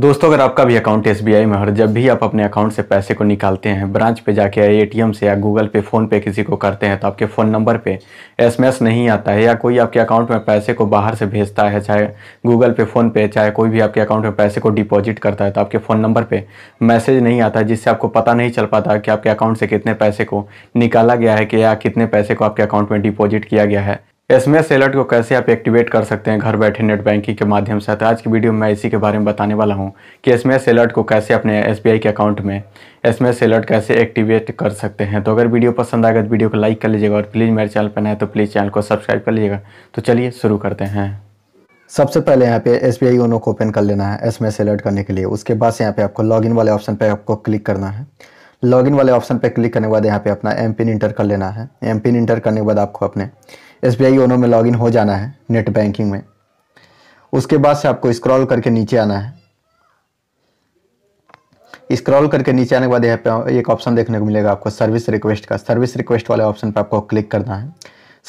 दोस्तों अगर आपका भी अकाउंट एस में और जब भी आप अपने अकाउंट से पैसे को निकालते हैं ब्रांच पे जाके एटीएम से या गूगल पे फ़ोन पे किसी को करते हैं तो आपके फ़ोन नंबर पे एसएमएस नहीं आता है या कोई आपके अकाउंट में पैसे को बाहर से भेजता है चाहे गूगल पे फ़ोन पे चाहे कोई भी आपके अकाउंट में पैसे को डिपॉजिट करता है तो आपके फ़ोन नंबर पर मैसेज नहीं आता है जिससे आपको पता नहीं चल पाता कि आपके अकाउंट से कितने पैसे को निकाला गया है कि या कितने पैसे को आपके अकाउंट में डिपॉजिट किया गया है एस एम एस अलर्ट को कैसे आप एक्टिवेट कर सकते हैं घर बैठे नेट बैंकिंग के माध्यम से तो आज की वीडियो में मैं इसी के बारे में बताने वाला हूं कि एस एम एस अलर्ट को कैसे अपने एस बी आई के अकाउंट में एस एम एस अलर्ट कैसे एक्टिवेट कर सकते हैं तो अगर वीडियो पसंद आएगा तो वीडियो को लाइक कर लीजिएगा और प्लीज़ मेरे चैनल पर नए तो प्लीज़ चैनल को सब्सक्राइब कर लीजिएगा तो चलिए शुरू करते हैं सबसे पहले यहाँ पे एस बी आई योनो को ओपन कर लेना है एस एम एस करने के लिए उसके बाद से यहाँ पे आपको लॉगिन वाले ऑप्शन पर आपको क्लिक करना है लॉगिन वाले ऑप्शन पर क्लिक करने के बाद यहाँ पे अपना एम पिन इंटर कर लेना है एम पिन इंटर करने के बाद आपको अपने एस बी आई में लॉगिन हो जाना है नेट बैंकिंग में उसके बाद से आपको स्क्रॉल करके नीचे आना है स्क्रॉल करके नीचे आने के बाद यहाँ पे एक ऑप्शन देखने को मिलेगा आपको सर्विस रिक्वेस्ट का सर्विस रिक्वेस्ट वाले ऑप्शन पर आपको क्लिक करना है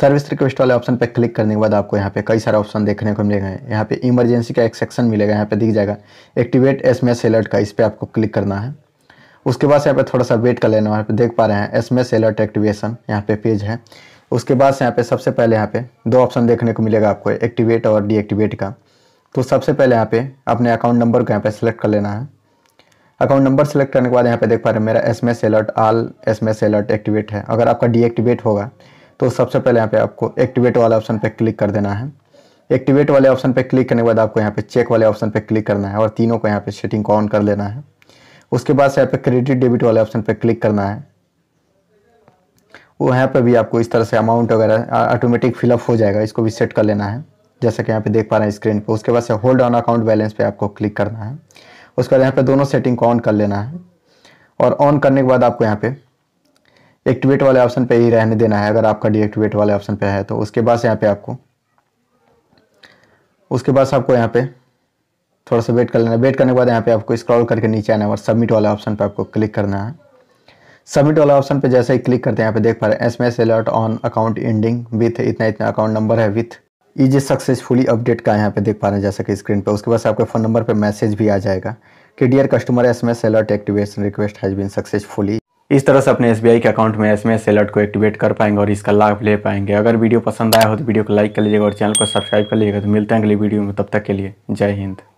सर्विस रिक्वेस्ट वाले ऑप्शन पर क्लिक करने के बाद आपको यहाँ पे कई सारे ऑप्शन देखने को मिलेगा यहाँ पे इमरजेंसी का एक सेक्शन मिलेगा यहाँ पे दिख जाएगा एक्टिवेट एस एम एस का इस पर आपको क्लिक करना है उसके बाद यहाँ पे थोड़ा सा वेट कर लेना वहाँ पे देख पा रहे हैं एस में एक्टिवेशन यहाँ पे पेज है उसके बाद से यहाँ पे सबसे पहले यहाँ पे दो ऑप्शन देखने को मिलेगा आपको एक्टिवेट और डीएक्टिवेट का तो सबसे पहले यहाँ पे अपने अकाउंट नंबर को यहाँ पे सेलेक्ट कर लेना है अकाउंट नंबर सेलेक्ट करने के बाद यहाँ पे देख पा रहे हैं मेरा S M S alert all S M S alert activate है अगर आपका डीएक्टिवेट होगा तो सबसे पहले यहाँ पे आपको एक्टिवेट वाले ऑप्शन पे क्लिक कर देना है एक्टिवेट वाले ऑप्शन पे क्लिक करने के बाद आपको यहाँ पे चेक वाले ऑप्शन पे क्लिक करना है और तीनों को यहाँ पे सेटिंग ऑन कर लेना है उसके बाद से यहाँ पे क्रेडिट डेबिट वाले ऑप्शन पे क्लिक करना है वो यहाँ पे भी आपको इस तरह से अमाउंट वगैरह ऑटोमेटिक फिलअप हो जाएगा इसको भी सेट कर लेना है जैसा कि यहाँ पे देख पा रहे हैं स्क्रीन पे उसके बाद से होल्ड ऑन अकाउंट बैलेंस पे आपको क्लिक करना है उसके बाद यहाँ पे दोनों सेटिंग को ऑन कर लेना है और ऑन करने के बाद आपको यहाँ पे एक्टिवेट वाले ऑप्शन पे ही रहने देना है अगर आपका डीएक्टिवेट वाले ऑप्शन पे है तो उसके बाद यहाँ पे आपको उसके बाद आपको यहाँ पे थोड़ा सा वेट कर लेना वेट करने के बाद यहाँ पे आपको स्क्रॉल करके नीचे आना है और सबमिट वाला ऑप्शन पर आपको क्लिक करना है सबमिट वाला ऑप्शन पे जैसे ही क्लिक करते हैं यहाँ पे देख पा रहे हैं S alert on account ending with इतना इतना अकाउंट नंबर है विथ इज सक्सेसफुली अपडेट का यहाँ पे देख पा रहे हैं जैसा कि स्क्रीन पर उसके बाद आपके फ़ोन नंबर पर मैसेज भी आ जाएगा कि dear customer S M S alert activation request has been successfully इस तरह से अपने एस के अकाउंट में एस एम एस अलर्ट को एक्टिवेट कर पाएंगे और इसका लाभ ले पाएंगे अगर वीडियो पसंद आया हो तो वीडियो को लाइक कर लीजिएगा और चैनल को सब्सक्राइब कर लीजिएगा तो मिलते हैं अगली वीडियो में तब तक के लिए जय हिंद